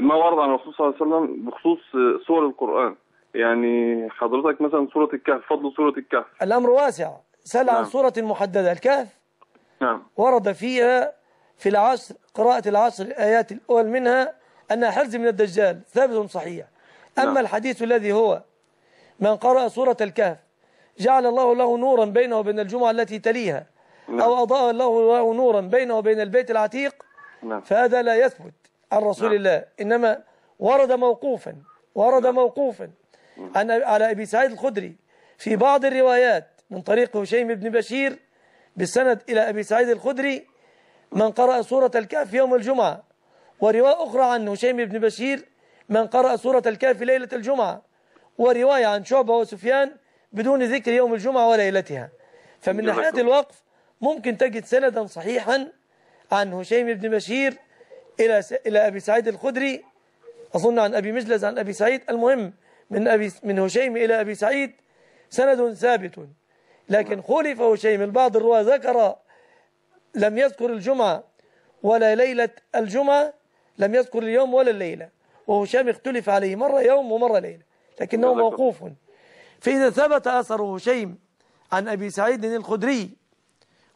ما ورد عن الرسول صلى الله عليه وسلم بخصوص سور القرآن يعني حضرتك مثلا سورة الكهف فضل سورة الكهف الأمر واسع سأل نعم. عن سورة محددة الكهف نعم ورد فيها في العصر قراءة العصر الآيات الأول منها أنها حرز من الدجال ثابت صحيح أما نعم. الحديث الذي هو من قرأ سورة الكهف جعل الله له نورا بينه وبين الجمعة التي تليها نعم. أو أضاء الله له نورا بينه وبين البيت العتيق نعم. فهذا لا يثبت عن رسول نعم. الله إنما ورد موقوفا ورد نعم. موقوفا عن على أبي سعيد الخدري في بعض الروايات من طريق هشيم بن بشير بالسند إلى أبي سعيد الخدري من قرأ سورة الكهف يوم الجمعة ورواية أخرى عن هشيم بن بشير من قرأ سورة الكهف ليلة الجمعة ورواية عن شعبة وسفيان بدون ذكر يوم الجمعة وليلتها فمن ناحية الوقف ممكن تجد سندا صحيحا عن هشيم بن بشير إلى إلى أبي سعيد الخدري أظن عن أبي مجلس عن أبي سعيد المهم من أبي من هشيم إلى أبي سعيد سند ثابت لكن خلف هشيم البعض الرواة ذكر لم يذكر الجمعة ولا ليلة الجمعة لم يذكر اليوم ولا الليلة وهشام اختلف عليه مرة يوم ومرة ليلة لكنه موقوف فإذا ثبت أثر هشيم عن أبي سعيد الخدري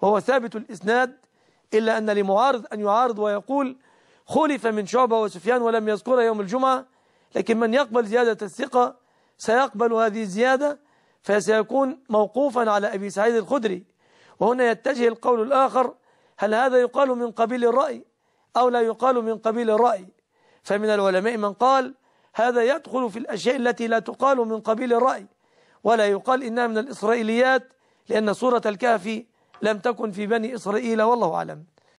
وهو ثابت الإسناد إلا أن لمعارض أن يعارض ويقول خلف من شعبة وسفيان ولم يذكر يوم الجمعة لكن من يقبل زيادة الثقة سيقبل هذه الزيادة فسيكون موقوفا على أبي سعيد الخدري وهنا يتجه القول الآخر هل هذا يقال من قبيل الرأي أو لا يقال من قبيل الرأي فمن العلماء من قال هذا يدخل في الأشياء التي لا تقال من قبيل الرأي ولا يقال إنها من الإسرائيليات لأن سورة الكهف لم تكن في بني إسرائيل والله أعلم